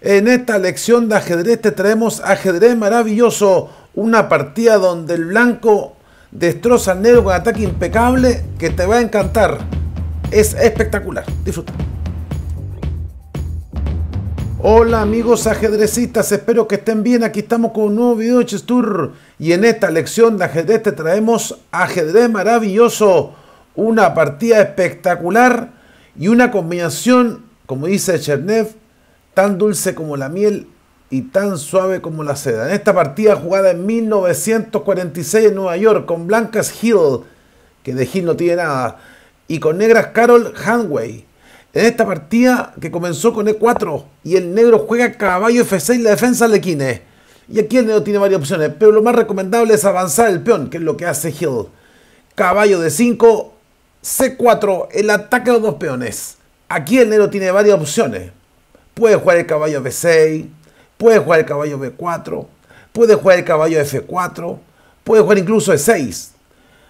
En esta lección de ajedrez te traemos ajedrez maravilloso, una partida donde el blanco destroza al negro con ataque impecable que te va a encantar. Es espectacular, disfruta. Hola amigos ajedrecistas, espero que estén bien. Aquí estamos con un nuevo video de Chestur. Y en esta lección de ajedrez te traemos ajedrez maravilloso. Una partida espectacular y una combinación, como dice Chernev, tan dulce como la miel y tan suave como la seda. En esta partida jugada en 1946 en Nueva York con blancas Hill, que de Hill no tiene nada, y con negras Carol Hanway. En esta partida que comenzó con E4 y el negro juega caballo F6 la defensa de Kine. Y aquí el negro tiene varias opciones, pero lo más recomendable es avanzar el peón, que es lo que hace Hill. Caballo de 5, C4, el ataque a los dos peones. Aquí el negro tiene varias opciones. Puede jugar el caballo B6, puede jugar el caballo B4, puede jugar el caballo F4, puede jugar incluso E6.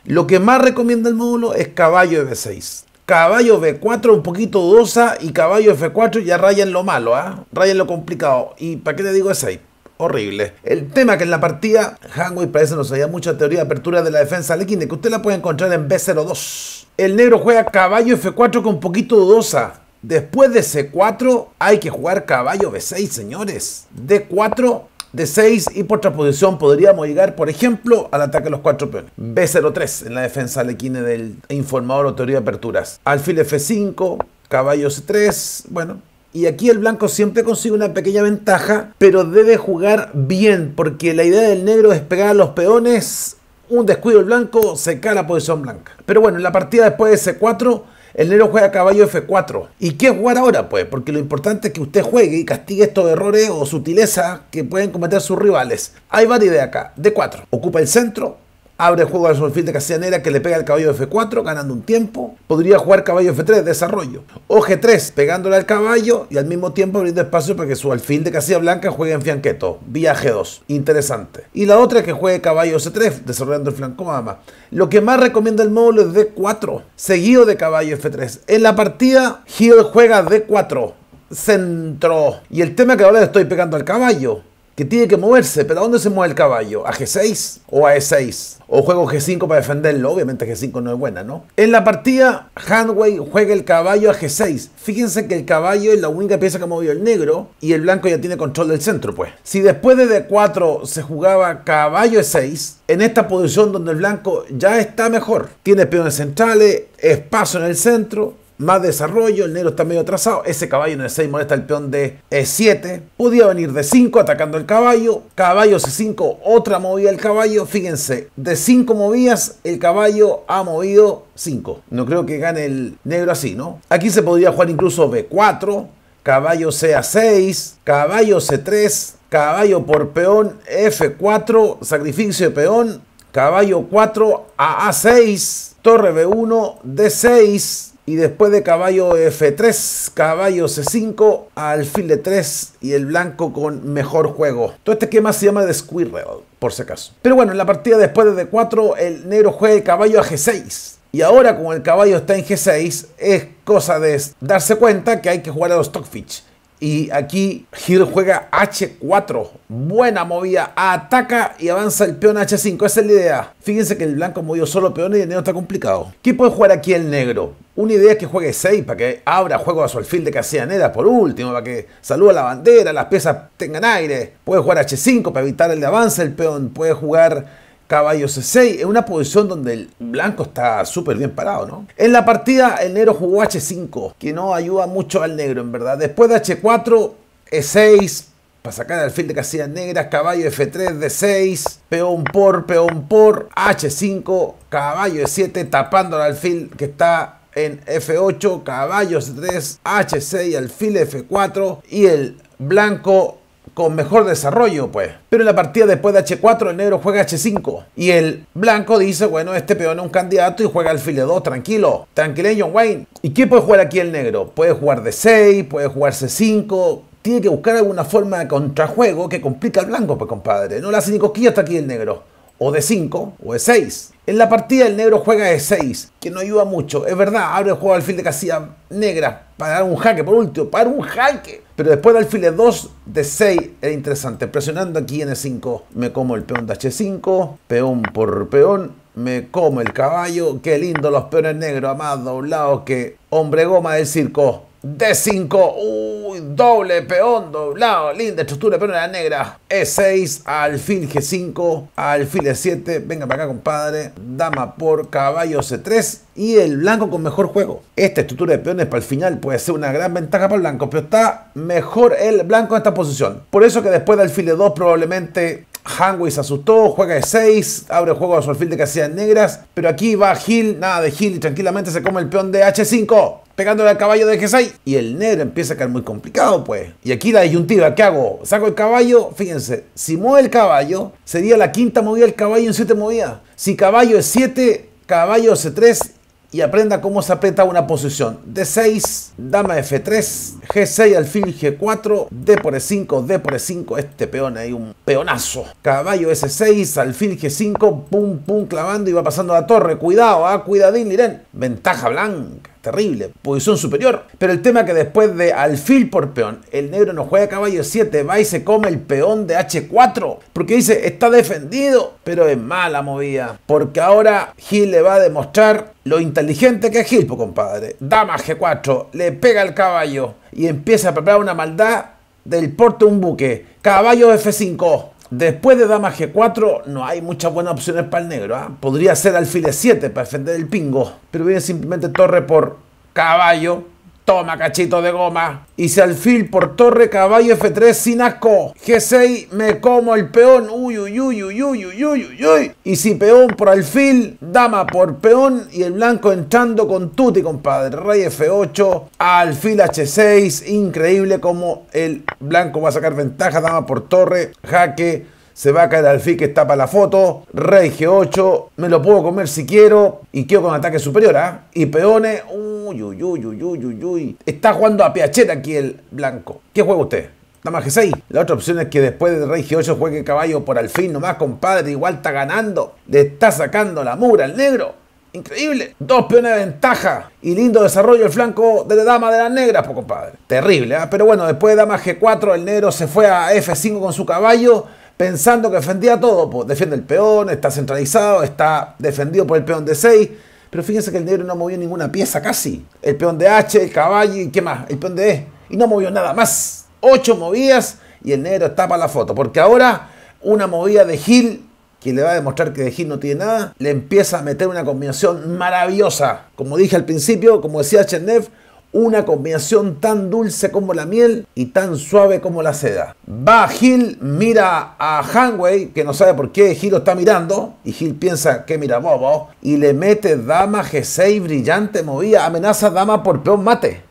Lo que más recomienda el módulo es caballo B6. Caballo B4 un poquito dudosa y caballo F4 ya rayan lo malo, ¿ah? rayan lo complicado. ¿Y para qué te digo E6? horrible. El tema que en la partida Hangway parece no sabía mucha teoría de apertura de la defensa de que usted la puede encontrar en B02. El negro juega caballo F4 con un poquito dudosa. Después de C4 hay que jugar caballo B6, señores. D4, D6 y por posición podríamos llegar, por ejemplo, al ataque a los cuatro peones. B03 en la defensa lequine del informador teoría de aperturas. Alfil F5, caballo C3, bueno, y aquí el blanco siempre consigue una pequeña ventaja, pero debe jugar bien, porque la idea del negro es pegar a los peones, un descuido el blanco, se cae la posición blanca. Pero bueno, en la partida después de C4 el negro juega caballo F4. ¿Y qué jugar ahora? Pues porque lo importante es que usted juegue y castigue estos errores o sutilezas que pueden cometer sus rivales. Hay ideas acá. D4. Ocupa el centro, Abre el juego al alfil de negra, que le pega el caballo F4 ganando un tiempo. Podría jugar caballo F3, desarrollo. O G3 pegándole al caballo y al mismo tiempo abriendo espacio para que su alfil de Casilla Blanca juegue en fianqueto. Vía G2. Interesante. Y la otra es que juegue caballo C3 desarrollando el flanco mama. Lo que más recomienda el módulo es D4 seguido de caballo F3. En la partida Hill juega D4 centro. Y el tema que ahora le estoy pegando al caballo que tiene que moverse. ¿Pero a dónde se mueve el caballo? ¿A G6 o a E6? O juego G5 para defenderlo. Obviamente G5 no es buena, ¿no? En la partida, Hanway juega el caballo a G6. Fíjense que el caballo es la única pieza que ha movido el negro y el blanco ya tiene control del centro, pues. Si después de D4 se jugaba caballo E6, en esta posición donde el blanco ya está mejor, tiene peones centrales, espacio en el centro, más desarrollo, el negro está medio atrasado, ese caballo en el 6 molesta al peón de E7, eh, podía venir de 5 atacando el caballo, caballo C5, otra movida del caballo, fíjense, de 5 movidas el caballo ha movido 5, no creo que gane el negro así, ¿no? Aquí se podría jugar incluso B4, caballo C 6, caballo C3, caballo por peón F4, sacrificio de peón, caballo 4 a A6, torre B1, D6, y después de caballo F3, caballo C5, alfil de 3 y el blanco con mejor juego. Todo este esquema se llama de Squirrel, por si acaso. Pero bueno, en la partida después de D4, el negro juega el caballo a G6. Y ahora como el caballo está en G6, es cosa de darse cuenta que hay que jugar a los Stockfish. Y aquí Hir juega H4. Buena movida. Ataca y avanza el peón H5. Esa es la idea. Fíjense que el blanco movió solo peón y el negro está complicado. ¿Qué puede jugar aquí el negro? Una idea es que juegue 6 para que abra juego a su alfil de casillanera por último, para que saluda la bandera, las piezas tengan aire. Puede jugar H5 para evitar el de avance el peón. Puede jugar caballo C6, en una posición donde el blanco está súper bien parado, ¿no? En la partida el negro jugó H5, que no ayuda mucho al negro, en verdad. Después de H4, E6, para sacar el alfil de casillas negras, caballo F3, D6, peón por, peón por, H5, caballo E7, tapando el alfil que está en F8, caballo C3, H6, alfil F4 y el blanco con mejor desarrollo, pues. Pero en la partida después de H4, el negro juega H5. Y el blanco dice, bueno, este peón es un candidato y juega alfil de 2 tranquilo. Tranquilo, John Wayne. ¿Y qué puede jugar aquí el negro? Puede jugar de 6 puede jugar C5, tiene que buscar alguna forma de contrajuego que complica al blanco, pues compadre. No le hace ni cosquillas hasta aquí el negro. O de 5 o de 6. En la partida el negro juega de 6, que no ayuda mucho. Es verdad, abre el juego al fin de casilla negra para dar un jaque por último, para un jaque. Pero después de alfiler 2 de 6 es interesante. Presionando aquí en E5 me como el peón de H5. Peón por peón. Me como el caballo. Qué lindo los peones negros. ¡Un lado que hombre goma del circo. D5, uy, doble peón doblado, linda estructura, pero la negra. E6, alfil G5, alfil E7, venga para acá compadre, dama por caballo C3 y el blanco con mejor juego. Esta estructura de peones para el final puede ser una gran ventaja para el blanco, pero está mejor el blanco en esta posición. Por eso que después de alfil E2 probablemente Hanway se asustó, juega e 6, abre juego a su alfil de casillas negras, pero aquí va Gil, nada de Hill y tranquilamente se come el peón de H5 pegándole al caballo de G6. Y el negro empieza a caer muy complicado, pues. Y aquí la disyuntiva, ¿qué hago? ¿Saco el caballo? Fíjense, si mueve el caballo, sería la quinta movida del caballo en siete movidas. Si caballo es 7, caballo C3 y aprenda cómo se aprieta una posición. D6, dama F3, G6, alfil G4, D por E5, D por E5, este peón hay un peonazo. Caballo S6, alfil G5, pum, pum, clavando y va pasando a la torre. Cuidado, ah, cuidadín, miren. Ventaja blanca terrible, posición superior. Pero el tema que después de alfil por peón, el negro no juega caballo 7, va y se come el peón de H4, porque dice, está defendido, pero es mala movida, porque ahora Gil le va a demostrar lo inteligente que es Gil, compadre. Dama G4, le pega al caballo y empieza a preparar una maldad del porte un buque. Caballo F5. Después de dama g4 no hay muchas buenas opciones para el negro. ¿ah? Podría ser alfil 7 para defender el pingo. Pero viene simplemente torre por caballo Toma cachito de goma. Y si alfil por torre caballo F3 sin asco. G6 me como el peón. Uy, uy, uy, uy, uy, uy, uy, uy. Y si peón por alfil, dama por peón y el blanco entrando con tuti, compadre. Rey F8, alfil H6. Increíble como el blanco va a sacar ventaja. Dama por torre, jaque se va a caer al que está para la foto, rey G8, me lo puedo comer si quiero y quedo con ataque superior, ¿ah? Y peones, uy, uy, uy, uy, uy, uy, está jugando a Piachet aquí el blanco. ¿Qué juega usted? Dama G6. La otra opción es que después de Rey G8 juegue caballo por al fin nomás, compadre. Igual está ganando. Le está sacando la mura al negro. Increíble. Dos peones de ventaja. Y lindo desarrollo el flanco de la dama de la negra pues compadre. Terrible, ¿ah? Pero bueno, después de dama G4, el negro se fue a F5 con su caballo pensando que defendía todo, pues, defiende el peón, está centralizado, está defendido por el peón de 6, pero fíjense que el negro no movió ninguna pieza casi. El peón de H, el caballo y qué más, el peón de E, y no movió nada más. Ocho movidas y el negro para la foto, porque ahora una movida de Gil que le va a demostrar que de Gil no tiene nada, le empieza a meter una combinación maravillosa. Como dije al principio, como decía Chenev, una combinación tan dulce como la miel y tan suave como la seda. Va Gil, mira a Hanway, que no sabe por qué Gil lo está mirando, y Gil piensa que mira bobo, y le mete dama G6 brillante movía amenaza dama por peón mate.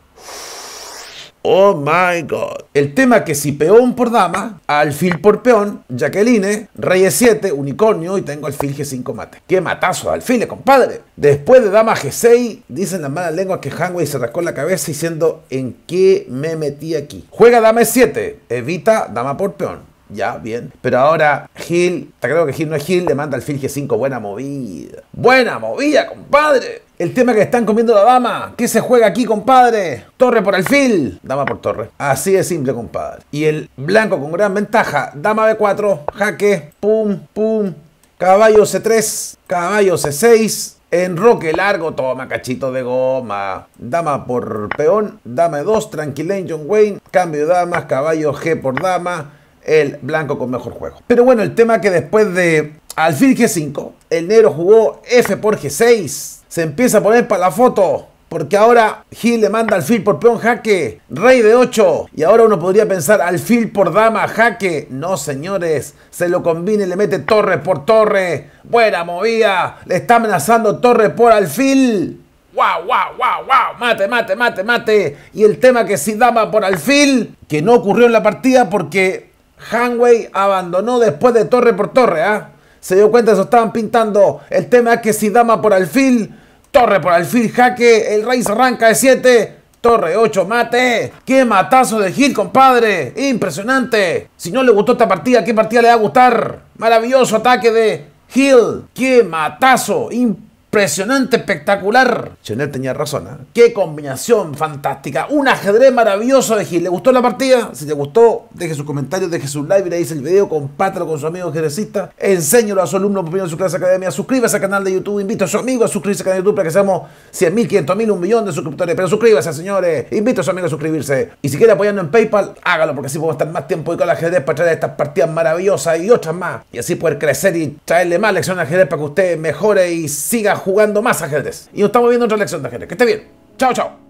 Oh my god. El tema que si peón por dama, alfil por peón, Jacqueline, rey e7, unicornio y tengo alfil g5 mate. ¡Qué matazo de alfiles, compadre! Después de dama g6, dicen las malas lenguas que Hangway se rascó la cabeza diciendo ¿en qué me metí aquí? Juega dama e7, evita dama por peón. Ya, bien. Pero ahora Gil, te creo que Gil no es Gil, le manda alfil g5. Buena movida. Buena movida, compadre. El tema que están comiendo la dama. ¿Qué se juega aquí, compadre? Torre por alfil. Dama por torre. Así de simple, compadre. Y el blanco con gran ventaja. Dama B4. Jaque. Pum, pum. Caballo C3. Caballo C6. Enroque largo, toma cachito de goma. Dama por peón, dama 2, tranquilén John Wayne. Cambio de damas, caballo G por dama. El blanco con mejor juego. Pero bueno, el tema que después de Alfil G5, el negro jugó F por G6, se empieza a poner para la foto. Porque ahora Gil le manda alfil por peón jaque, rey de 8. Y ahora uno podría pensar alfil por dama jaque. No, señores, se lo combina y le mete torre por torre. Buena movida, le está amenazando torre por alfil. ¡Wow, wow, wow, wow! Mate, mate, mate, mate. Y el tema que si dama por alfil, que no ocurrió en la partida porque Hanway abandonó después de torre por torre, ¿ah? Se dio cuenta que se estaban pintando. El tema que si dama por alfil, torre por alfil, jaque, el rey se arranca de 7. Torre 8, mate. ¡Qué matazo de Gil, compadre! ¡Impresionante! Si no le gustó esta partida, ¿qué partida le va a gustar? Maravilloso ataque de Gil. ¡Qué matazo! ¡Impresionante! impresionante, espectacular. Chanel tenía razón. ¿eh? Qué combinación fantástica. Un ajedrez maravilloso de Gil. ¿Le gustó la partida? Si te gustó, deje sus comentarios, deje su like, le dice el video, compártelo con su amigo ajedrecista. Enséñalo a su alumno en su clase academia. Suscríbase al canal de YouTube. Invito a su amigo a suscribirse al canal de YouTube para que seamos 100.000, 500.000, un millón de suscriptores. Pero suscríbase, señores. Invito a su amigo a suscribirse. Y si quiere apoyarnos en PayPal, hágalo porque así podemos estar más tiempo y con el ajedrez para traer estas partidas maravillosas y otras más. Y así poder crecer y traerle más lecciones al ajedrez para que usted mejore y siga jugando más ajedrez. Y nos estamos viendo otra lección de ajedrez. Que esté bien. Chao, chao.